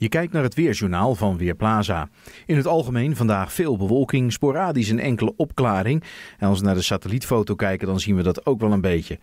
Je kijkt naar het weerjournaal van Weerplaza. In het algemeen vandaag veel bewolking, sporadisch en enkele opklaring. En als we naar de satellietfoto kijken, dan zien we dat ook wel een beetje.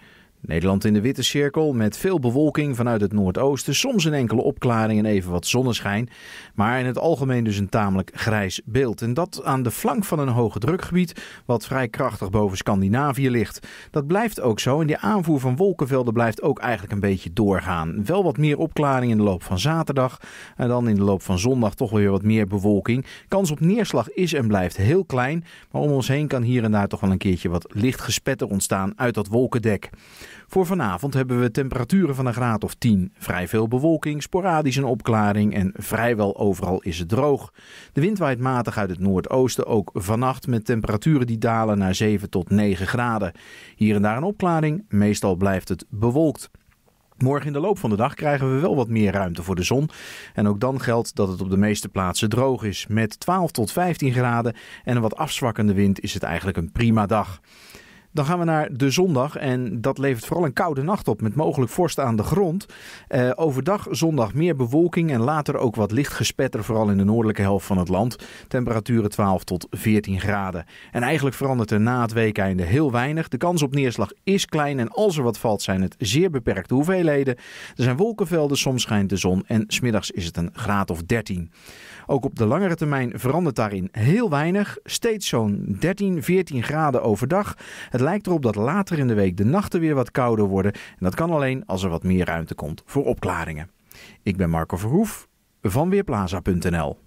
Nederland in de witte cirkel met veel bewolking vanuit het noordoosten, soms een enkele opklaring en even wat zonneschijn, maar in het algemeen dus een tamelijk grijs beeld. En dat aan de flank van een hoge drukgebied wat vrij krachtig boven Scandinavië ligt. Dat blijft ook zo en die aanvoer van wolkenvelden blijft ook eigenlijk een beetje doorgaan. Wel wat meer opklaring in de loop van zaterdag en dan in de loop van zondag toch weer wat meer bewolking. Kans op neerslag is en blijft heel klein, maar om ons heen kan hier en daar toch wel een keertje wat licht gespetter ontstaan uit dat wolkendek. Voor vanavond hebben we temperaturen van een graad of 10. Vrij veel bewolking, sporadisch een opklaring en vrijwel overal is het droog. De wind waait matig uit het noordoosten, ook vannacht met temperaturen die dalen naar 7 tot 9 graden. Hier en daar een opklaring, meestal blijft het bewolkt. Morgen in de loop van de dag krijgen we wel wat meer ruimte voor de zon. En ook dan geldt dat het op de meeste plaatsen droog is. Met 12 tot 15 graden en een wat afzwakkende wind is het eigenlijk een prima dag. Dan gaan we naar de zondag. En dat levert vooral een koude nacht op. Met mogelijk vorst aan de grond. Eh, overdag zondag meer bewolking. En later ook wat licht gespetter. Vooral in de noordelijke helft van het land. Temperaturen 12 tot 14 graden. En eigenlijk verandert er na het weekeinde heel weinig. De kans op neerslag is klein. En als er wat valt, zijn het zeer beperkte hoeveelheden. Er zijn wolkenvelden. Soms schijnt de zon. En smiddags is het een graad of 13. Ook op de langere termijn verandert daarin heel weinig. Steeds zo'n 13, 14 graden overdag. Het lijkt erop dat later in de week de nachten weer wat kouder worden. En dat kan alleen als er wat meer ruimte komt voor opklaringen. Ik ben Marco Verhoef van Weerplaza.nl.